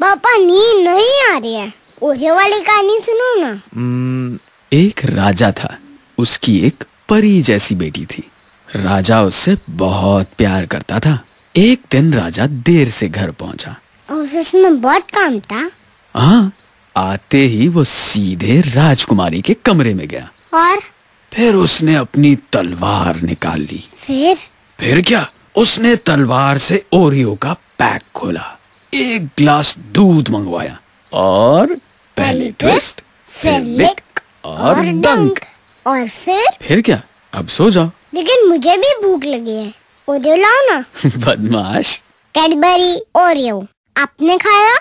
पापा नींद नहीं आ रही है ओझे वाली कहानी सुनो ना हम्म, एक राजा था उसकी एक परी जैसी बेटी थी राजा उससे बहुत प्यार करता था एक दिन राजा देर से घर पहुंचा ऑफिस में बहुत काम था हाँ आते ही वो सीधे राजकुमारी के कमरे में गया और फिर उसने अपनी तलवार निकाल ली फिर फिर क्या उसने तलवार से ओरियो का पैक खोला एक ग्लास दूध मंगवाया और पहले ट्विस्ट फिर लिक और, डंक और फिर फिर क्या अब सो जाओ लेकिन मुझे भी भूख लगी है ओरियो लाओ ना बदमाश कैडबरी ओरियो आपने खाया